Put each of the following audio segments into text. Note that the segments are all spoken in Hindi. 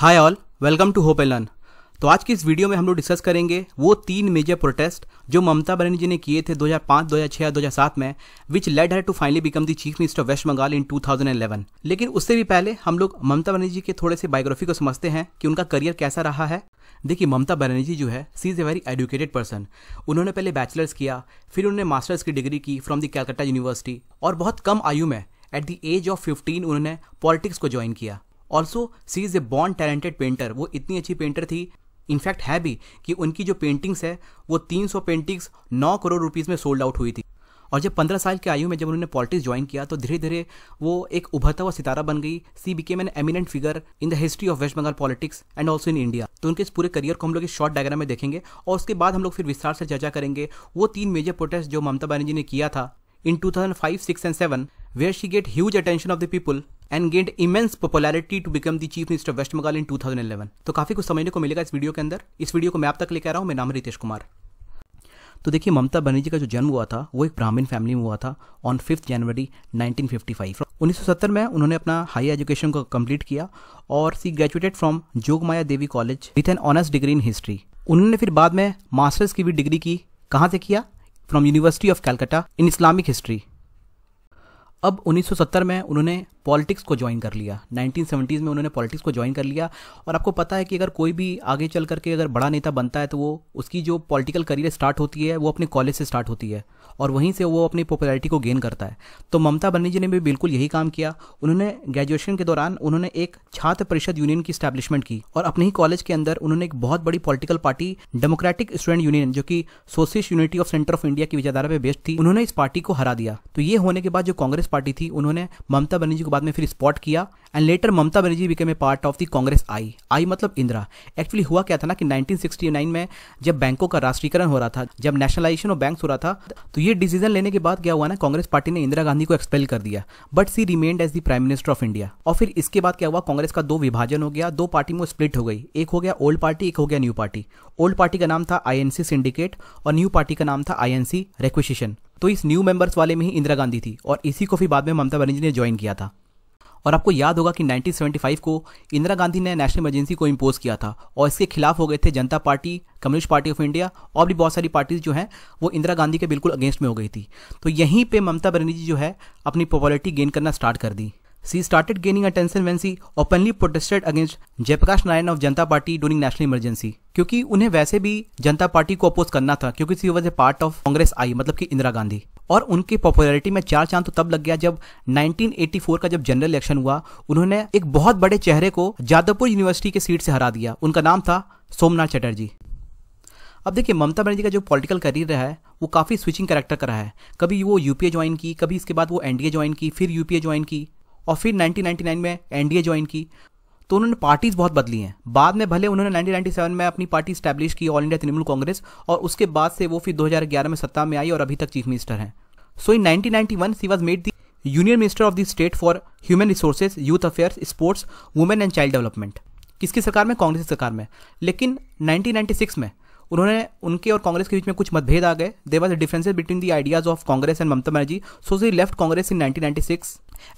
hi all welcome to hope and learn तो आज की इस वीडियो में हम लोग डिस्कस करेंगे वो तीन मेजर प्रोटेस्ट जो ममता बनर्जी ने किए थे 2005, 2006 और 2007 में which led her to finally become the chief minister of West Bengal in 2011 लेकिन उससे भी पहले हम लोग ममता बनर्जी के थोड़े से बायोग्राफी को समझते हैं कि उनका करियर कैसा रहा है देखिए ममता बनर्जी जो है she is a very educated person उन्होंने पहले बैचलर्स किया फिर उन्होंने मास्टर्स की डिग्री की फ्रॉम दी कलकत्ता यूनिवर्सिटी और बहुत कम आयु में एट द एज ऑफ 15 उन्होंने पॉलिटिक्स को ज्वाइन किया ऑल्सो सी इज़ ए बॉन्ड टैलेंटेड पेंटर वो इतनी अच्छी पेंटर थी इनफैक्ट है भी कि उनकी जो पेंटिंग्स है वो 300 पेंटिंग्स 9 करोड़ रुपीस में सोल्ड आउट हुई थी और जब 15 साल की आयु में जब उन्होंने पॉलिटिक्स ज्वाइन किया तो धीरे धीरे वो एक उभरता हुआ सितारा बन गई she became an eminent figure in the history of West Bengal politics and also in India तो उनके इस पूरे करियर को हम लोग इस शॉर्ट डायग्राम में देखेंगे और उसके बाद हम लोग फिर विस्तार से चर्चा करेंगे वो तीन मेजर प्रोटेस्ट जो ममता बनर्जी ने किया था in 2005, 6 and 7 where she get huge attention of the people and gained immense popularity to become the chief minister of West Bengal in 2011 तो काफी कुछ समझने को मिलेगा इस वीडियो के अंदर इस वीडियो को मैं आप तक लेकर आ रहा हूँ मेरा नाम रितेश कुमार तो देखिए ममता बनर्जी का जो जन्म हुआ था वो एक ब्राह्मण फैमिली में हुआ था ऑन फिफ्थ जनवरी 1955 1970 में उन्होंने अपना हाई एजुकेशन को कंप्लीट किया और she graduated from Jogamaya Devi College with an honours degree in history उन्होंने फिर बाद में मास्टर्स की भी डिग्री की कहाँ से किया from University of Calcutta in Islamic history अब 1970 में उन्होंने पॉलिटिक्स को ज्वाइन कर लिया नाइनटीन में उन्होंने पॉलिटिक्स को ज्वाइन कर लिया और आपको पता है कि अगर कोई भी आगे चल करके अगर बड़ा नेता बनता है तो वो उसकी जो पॉलिटिकल करियर स्टार्ट होती है वो अपने कॉलेज से स्टार्ट होती है और वहीं से वो अपनी पॉपुलैरिटी को गेन करता है तो ममता बनर्जी ने भी बिल्कुल यही काम किया उन्होंने ग्रेजुएशन के दौरान उन्होंने एक छात्र परिषद यूनियन की स्टैब्लिशमेंट की और अपने ही कॉलेज के अंदर उन्होंने एक बहुत बड़ी political party democratic student union जो कि socialist unity of centre of India की विचारधारा पर बेस्ड थी उन्होंने इस पार्टी को हरा दिया तो ये होने के बाद जो कांग्रेस पार्टी थी उन्होंने ममता बनर्जी को के बाद में फिर स्पॉट किया and later Mamata Banerjee became a part of the Congress I I मतलब इंदिरा एक्चुअली हुआ क्या था ना कि 1969 में जब बैंकों का राष्ट्रीयकरण हो रहा था जब नेशनलाइजेशन ऑफ बैंक हो रहा था तो ये डिसीजन लेने के बाद क्या हुआ ना कांग्रेस पार्टी ने इंदिरा गांधी को एक्सपेल कर दिया but she remained as the prime minister of India और फिर इसके बाद क्या हुआ कांग्रेस का दो विभाजन हो गया दो पार्टी में स्प्लिट हो गई एक हो गया ओल्ड पार्टी एक हो गया न्यू पार्टी ओल्ड पार्टी का नाम था आईएनसी सिंडिकेट और न्यू पार्टी का नाम था आईएनसी रेक्विजिशन तो इस न्यू मेंबर्स वाले में ही इंदिरा गांधी थी और इसी को फिर बाद में ममता बनर्जी ने ज्वाइन किया था और आपको याद होगा कि 1975 को इंदिरा गांधी ने नेशनल इमरजेंसी को इम्पोज किया था और इसके खिलाफ हो गए थे Janata Party Communist Party of India और भी बहुत सारी पार्टीज जो हैं वो इंदिरा गांधी के बिल्कुल अगेंस्ट में हो गई थी तो यहीं पर ममता बनर्जी जो है अपनी पॉपुलरिटी गेन करना स्टार्ट कर दी she started gaining attention when she openly protested against Jayaprakash Narayan of Janata Party during national emergency क्योंकि उन्हें वैसे भी जनता पार्टी को अपोज करना था क्योंकि she was a part of Congress I मतलब कि इंदिरा गांधी और उनकी पॉपुलैरिटी में चार चांद तो तब लग गया जब 1984 का जब जनरल इलेक्शन हुआ उन्होंने एक बहुत बड़े चेहरे को जादवपुर यूनिवर्सिटी के सीट से हरा दिया उनका नाम था सोमनाथ चटर्जी अब देखिए ममता बनर्जी का जो पॉलिटिकल करियर रहा है वो काफ़ी स्विचिंग करेक्टर का रहा है कभी वो यूपीए ज्वाइन की कभी इसके बाद वो एनडीए ज्वाइन की फिर यूपीए ज्वाइन की और फिर 1999 में एनडीए ज्वाइन की तो उन्होंने पार्टीज बहुत बदली हैं बाद में भले उन्होंने 1997 में अपनी पार्टी स्टैब्लिश की ऑल इंडिया तृणमूल कांग्रेस और उसके बाद से वो फिर 2011 में सत्ता में आई और अभी तक चीफ मिनिस्टर हैं so in 1991 she was made the union minister of the state for human resources youth affairs sports women and child development किसकी सरकार में कांग्रेस की सरकार में लेकिन 1996 में उन्होंने उनके और कांग्रेस के बीच में कुछ मतभेद आ गए there was differences between the ideas of Congress and Mamata Banerjee so she left Congress in nineteen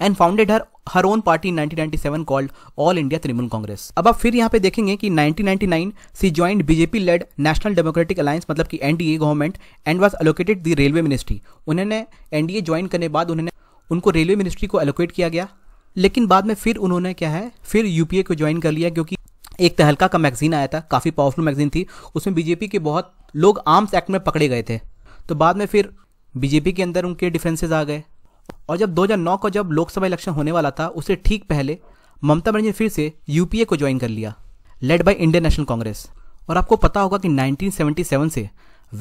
and founded her her own party in nineteen called All India Trinamool Congress अब आप फिर यहाँ पे देखेंगे कि nineteen she join BJP led National Democratic Alliance मतलब कि NDA government and was allocated the railway ministry उन्होंने एनडीए ज्वाइन करने बाद उन्होंने उनको रेलवे मिनिस्ट्री को एलोकेट किया गया लेकिन बाद में फिर उन्होंने क्या है फिर यूपीए को ज्वाइन कर लिया क्योंकि एक तहलका का मैगजीन आया था काफ़ी पावरफुल मैगजीन थी उसमें बीजेपी के बहुत लोग आर्म्स एक्ट में पकड़े गए थे तो बाद में फिर बीजेपी के अंदर उनके डिफ्रेंसेज आ गए और जब 2009 को जब लोकसभा इलेक्शन होने वाला था उससे ठीक पहले ममता बनर्जी फिर से यूपीए को ज्वाइन कर लिया led by Indian National Congress और आपको पता होगा कि 1977 से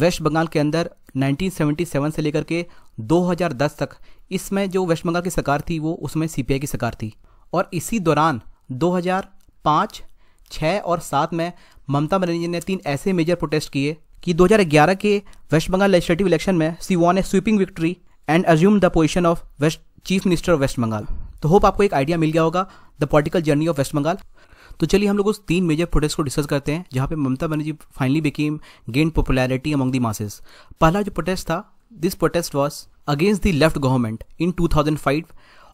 वेस्ट बंगाल के अंदर 1977 से लेकर के 2010 तक इसमें जो वेस्ट बंगाल की सरकार थी वो उसमें सीपीआई की सरकार थी और इसी दौरान 2005 छः और सात में ममता बनर्जी ने तीन ऐसे मेजर प्रोटेस्ट किए कि 2011 के वेस्ट बंगाल लेजिस्लेटिव इलेक्शन में she won a sweeping victory and assume the position of West chief minister of West Bengal तो होप आपको एक आइडिया मिल गया होगा the political journey of West Bengal तो चलिए हम लोग उस तीन मेजर प्रोटेस्ट को डिस्कस करते हैं जहाँ पे Mamata Banerjee finally became gain popularity among the masses पहला जो प्रोटेस्ट था this protest was against the left government in 2005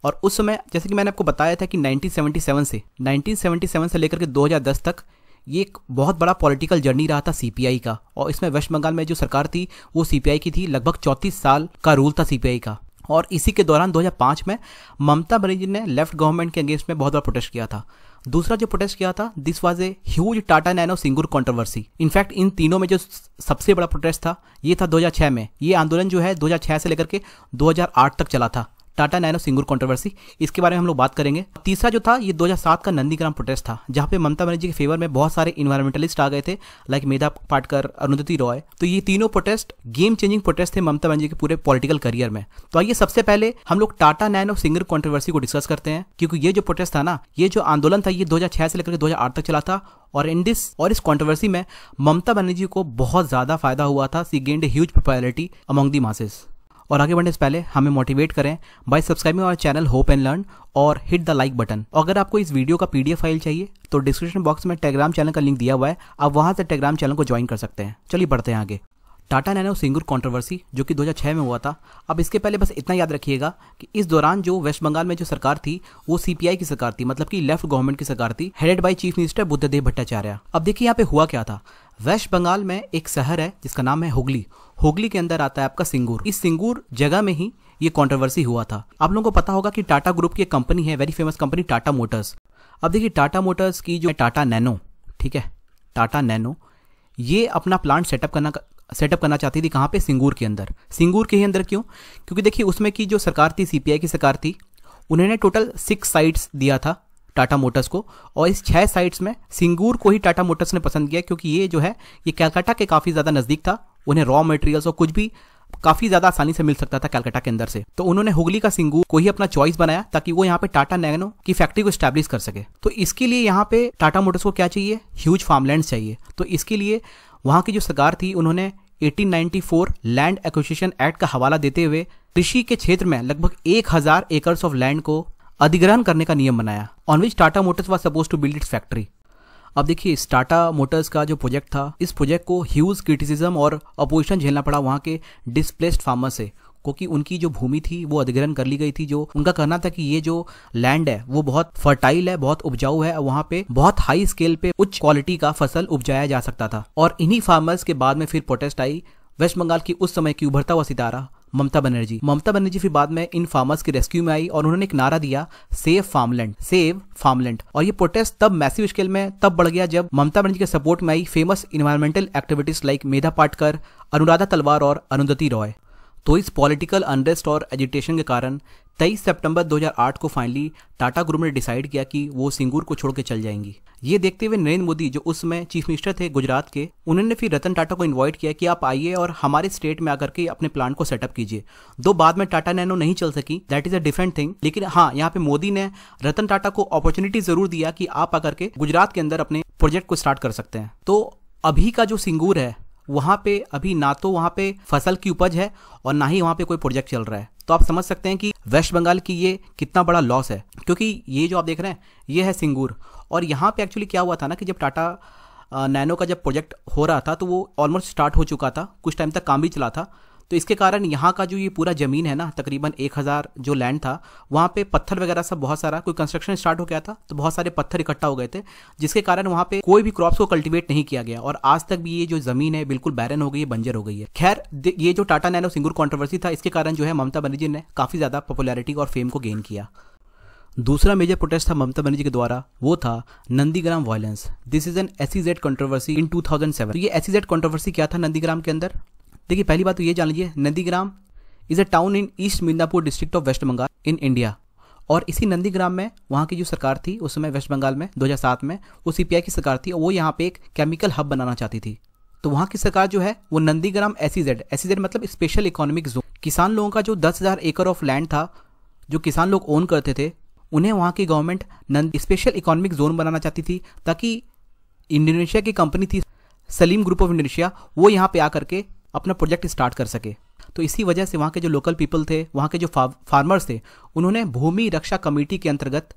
और उस समय जैसे कि मैंने आपको बताया था कि 1977 से 1977 से लेकर के 2010 तक ये एक बहुत बड़ा पॉलिटिकल जर्नी रहा था सीपीआई का और इसमें वेस्ट बंगाल में जो सरकार थी वो सीपीआई की थी लगभग चौंतीस साल का रूल था सीपीआई का और इसी के दौरान 2005 में ममता बनर्जी ने लेफ्ट गवर्नमेंट के अगेंस्ट में बहुत बड़ा प्रोटेस्ट किया था दूसरा जो प्रोटेस्ट किया था this was a huge Tata Nano Singur controversy in fact इन तीनों में जो सबसे बड़ा प्रोटेस्ट था ये था 2006 में ये आंदोलन जो है 2006 से लेकर के 2008 तक चला था टाटा नैनो सिंगूर कॉन्ट्रोवर्सी इसके बारे में हम लोग बात करेंगे तीसरा जो था ये 2007 का नंदीग्राम प्रोटेस्ट था जहाँ पे ममता बनर्जी के फेवर में बहुत सारे इन्वायरमेंटलिस्ट आ गए थे लाइक मेधा पाटकर अरुंधति रॉय तो ये तीनों प्रोटेस्ट गेम चेंजिंग प्रोटेस्ट थे ममता बनर्जी के पूरे पॉलिटिकल करियर में तो आइए सबसे पहले हम लोग टाटा नैनो सिंगर कॉन्ट्रोवर्सी को डिस्कस करते हैं क्योंकि ये जो प्रोटेस्ट था ना ये जो आंदोलन था ये 2006 से लेकर 2008 तक चला था और इन दिस और इस कॉन्ट्रोवर्सी में ममता बनर्जी को बहुत ज़्यादा फायदा हुआ था she gained huge popularity among the masses और आगे बढ़ने से पहले हमें मोटिवेट करें by subscribing our channel hope and learn और हिट द लाइक बटन अगर आपको इस वीडियो का पीडीएफ फाइल चाहिए तो डिस्क्रिप्शन बॉक्स में टेलीग्राम चैनल का लिंक दिया हुआ है आप वहां से टेलीग्राम चैनल को ज्वाइन कर सकते हैं चलिए बढ़ते हैं आगे टाटा नैनो सिंगुर कंट्रोवर्सी जो कि 2006 में हुआ था अब इसके पहले बस इतना याद रखिएगा कि इस दौरान जो वेस्ट बंगाल में जो सरकार थी वो सीपीआई की सरकार थी मतलब कि लेफ्ट गवर्नमेंट की सरकार थी headed by chief minister Buddhadeb Bhattacharya अब देखिए यहाँ पे हुआ क्या था वेस्ट बंगाल में एक शहर है जिसका नाम है हुगली हुगली के अंदर आता है आपका सिंगूर इस सिंगूर जगह में ही ये कॉन्ट्रोवर्सी हुआ था आप लोगों को पता होगा कि टाटा ग्रुप की एक कंपनी है very famous company Tata Motors अब देखिए टाटा मोटर्स की जो टाटा नैनो ठीक है टाटा नैनो ये अपना प्लांट सेटअप करना सेटअप करना चाहती थी कहाँ पे सिंगूर के अंदर सिंगूर के ही अंदर क्यों क्योंकि देखिए उसमें की जो सरकार थी सीपीआई की सरकार थी उन्होंने टोटल सिक्स साइट्स दिया था टाटा मोटर्स को और इस छह साइट्स में सिंगूर को ही टाटा मोटर्स ने पसंद किया क्योंकि ये जो है ये कैलकाटा के काफ़ी ज़्यादा नज़दीक था उन्हें रॉ मटेरियल्स और कुछ भी काफ़ी ज़्यादा आसानी से मिल सकता था कैलकाटा के अंदर से तो उन्होंने हुगली का सिंगूर को ही अपना चॉइस बनाया ताकि वो यहाँ पे टाटा नैनो की फैक्ट्री को स्टैब्लिश कर सके तो इसके लिए यहाँ पे टाटा मोटर्स को क्या चाहिए ह्यूज फार्मलैंड चाहिए तो इसके लिए वहाँ की जो सरकार थी उन्होंने 1894 लैंड एक्विजिशन एक्ट का हवाला देते हुए कृषि के क्षेत्र में लगभग 1000 एकर्स ऑफ लैंड को अधिग्रहण करने का नियम बनाया on which Tata Motors was suppose to build its factory अब देखिए टाटा मोटर्स का जो प्रोजेक्ट था इस प्रोजेक्ट को ह्यूज क्रिटिसिज्म और अपोजिशन झेलना पड़ा वहाँ के डिस्प्लेस्ड फार्मर से क्योंकि उनकी जो भूमि थी वो अधिग्रहण कर ली गई थी जो उनका कहना था कि ये जो लैंड है वो बहुत फर्टाइल है बहुत उपजाऊ है वहाँ पे बहुत हाई स्केल पे उच्च क्वालिटी का फसल उपजाया जा सकता था और इन्हीं फार्मर्स के बाद में फिर प्रोटेस्ट आई वेस्ट बंगाल की उस समय की उभरता हुआ सितारा ममता बनर्जी ममता बनर्जी फिर बाद में इन फार्मर्स के रेस्क्यू में आई और उन्होंने एक नारा दिया सेव फार्मलैंड सेव फार्मलैंड और ये प्रोटेस्ट तब मैसिव स्केल में तब बढ़ गया जब ममता बनर्जी के सपोर्ट में आई famous environmental activities like Medha Patkar Anuradha Talwar और अनुदति रॉय तो इस पॉलिटिकल अनरेस्ट और एजुटेशन के कारण तेईस सितंबर 2008 को फाइनली टाटा ग्रुप ने डिसाइड किया कि वो सिंगूर को छोड़ के चल जाएंगी ये देखते हुए नरेंद्र मोदी जो उस समय चीफ मिनिस्टर थे गुजरात के उन्होंने फिर रतन टाटा को इन्वाइट किया कि आप आइए और हमारे स्टेट में आकर के अपने प्लांट को सेटअप कीजिए दो बाद में टाटा नैनो नहीं चल सकी that is a different thing लेकिन हाँ यहाँ पे मोदी ने रतन टाटा को अपॉर्चुनिटी जरूर दिया कि आप आकर के गुजरात के अंदर अपने प्रोजेक्ट को स्टार्ट कर सकते हैं तो अभी का जो सिंगूर है वहाँ पे अभी ना तो वहाँ पे फसल की उपज है और ना ही वहाँ पे कोई प्रोजेक्ट चल रहा है तो आप समझ सकते हैं कि वेस्ट बंगाल की ये कितना बड़ा लॉस है क्योंकि ये जो आप देख रहे हैं ये है सिंगूर और यहाँ पे एक्चुअली क्या हुआ था ना कि जब टाटा नैनो का जब प्रोजेक्ट हो रहा था तो वो ऑलमोस्ट स्टार्ट हो चुका था कुछ टाइम तक काम भी चला था तो इसके कारण यहाँ का जो ये पूरा ज़मीन है ना तकरीबन एक हज़ार जो लैंड था वहाँ पे पत्थर वगैरह सब बहुत सारा कोई कंस्ट्रक्शन स्टार्ट हो गया था तो बहुत सारे पत्थर इकट्ठा हो गए थे जिसके कारण वहाँ पे कोई भी क्रॉप्स को कल्टीवेट नहीं किया गया और आज तक भी ये जो ज़मीन है बिल्कुल बैरन हो गई है बंजर हो गई है खैर ये जो टाटा नैनो सिंगूर कॉन्ट्रोवर्सी था इसके कारण जो है ममता बनर्जी ने काफ़ी ज़्यादा पॉपुलैरिटी और फेम को गेन किया दूसरा मेजर प्रोटेस्ट था ममता बनर्जी के द्वारा वो था Nandigram violence this is an SEZ controversy in 2007 तो ये एसीजेड कंट्रोवर्सी e क्या था नंदीग्राम के अंदर देखिए पहली बात तो ये जान लीजिए Nandigram is a town in East Midnapore district of West Bengal in India और इसी नंदीग्राम में वहाँ की जो सरकार थी उस समय वेस्ट बंगाल में 2007 में वो सी की सरकार थी और वो यहाँ पे एक केमिकल हब बनाना चाहती थी तो वहाँ की सरकार जो है वो Nandigram S C e e मतलब स्पेशल इकोनॉमिक जोन किसान लोगों का जो दस हज़ार एकड़ ऑफ लैंड था जो किसान लोग ओन करते थे उन्हें वहाँ की गवर्नमेंट नंद स्पेशल इकोनॉमिक जोन बनाना चाहती थी ताकि इंडोनेशिया की कंपनी थी सलीम ग्रुप ऑफ इंडोनेशिया वो यहाँ पे आकर के अपना प्रोजेक्ट स्टार्ट कर सके तो इसी वजह से वहाँ के जो लोकल पीपल थे वहाँ के जो फार्मर्स थे उन्होंने भूमि रक्षा कमेटी के अंतर्गत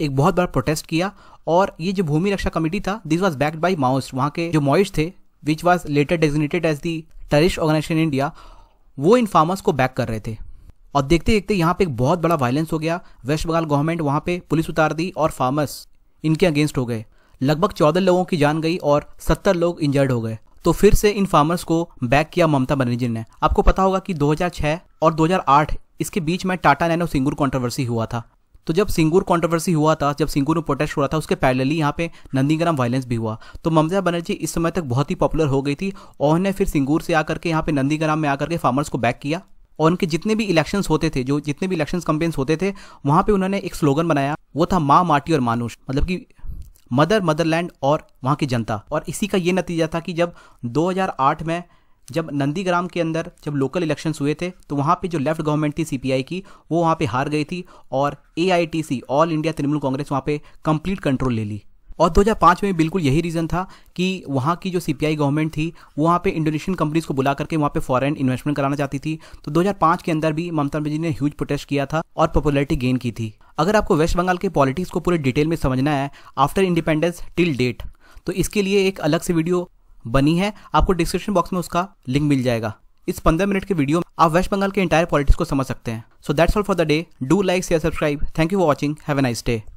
एक बहुत बड़ा प्रोटेस्ट किया और ये जो भूमि रक्षा कमेटी था this was backed by Maoist वहाँ के जो मॉइस्ट थे which was later designated as the terrorist organisation India वो इन फार्मर्स को बैक कर रहे थे और देखते देखते यहाँ पे एक बहुत बड़ा वायलेंस हो गया वेस्ट बंगाल गवर्नमेंट वहाँ पे पुलिस उतार दी और फार्मर्स इनके अगेंस्ट हो गए लगभग चौदह लोगों की जान गई और सत्तर लोग इंजर्ड हो गए तो फिर से इन फार्मर्स को बैक किया ममता बनर्जी ने आपको पता होगा कि 2006 और 2008 इसके बीच में टाटा नैनो सिंगूर कंट्रोवर्सी हुआ था तो जब सिंगूर कंट्रोवर्सी हुआ था जब सिंगूर में प्रोटेस्ट हो रहा था उसके पैरेलली यहाँ पे नंदीग्राम वायलेंस भी हुआ तो ममता बनर्जी इस समय तक बहुत ही पॉपुलर हो गई थी और उन्होंने फिर सिंगूर से आकर के यहाँ पे नंदीग्राम में आकर के फार्मर्स को बैक किया और उनके जितने भी इलेक्शंस होते थे जो जितने भी इलेक्शंस कंपेन्स होते थे वहाँ पे उन्होंने एक स्लोगन बनाया वो था माँ माटी और मानुष मतलब कि मदर मदरलैंड और वहाँ की जनता और इसी का ये नतीजा था कि जब 2008 में जब नंदीग्राम के अंदर जब लोकल इलेक्शंस हुए थे तो वहाँ पे जो लेफ्ट गवर्नमेंट थी सीपीआई की वो वहाँ पे हार गई थी और AITC All India Trinamool Congress वहाँ पे कंप्लीट कंट्रोल ले ली और 2005 में बिल्कुल यही रीज़न था कि वहाँ की जो सीपीआई गवर्नमेंट थी वहाँ पे इंडोनेशियन कंपनीज को बुला करके वहाँ पे फॉरेन इन्वेस्टमेंट कराना चाहती थी तो 2005 के अंदर भी ममता बनर्जी ने ह्यूज प्रोटेस्ट किया था और पॉपुलैरिटी गेन की थी अगर आपको वेस्ट बंगाल के पॉलिटिक्स को पूरे डिटेल में समझना है आफ्टर इंडिपेंडेंस टिल डेट तो इसके लिए एक अलग से वीडियो बनी है आपको डिस्क्रिप्शन बॉक्स में उसका लिंक मिल जाएगा इस पंद्रह मिनट के वीडियो में आप वेस्ट बंगाल के इंटायर पॉलिटिक्स को समझ सकते हैं so that's all for the day do like share subscribe thank you for watching have a nice day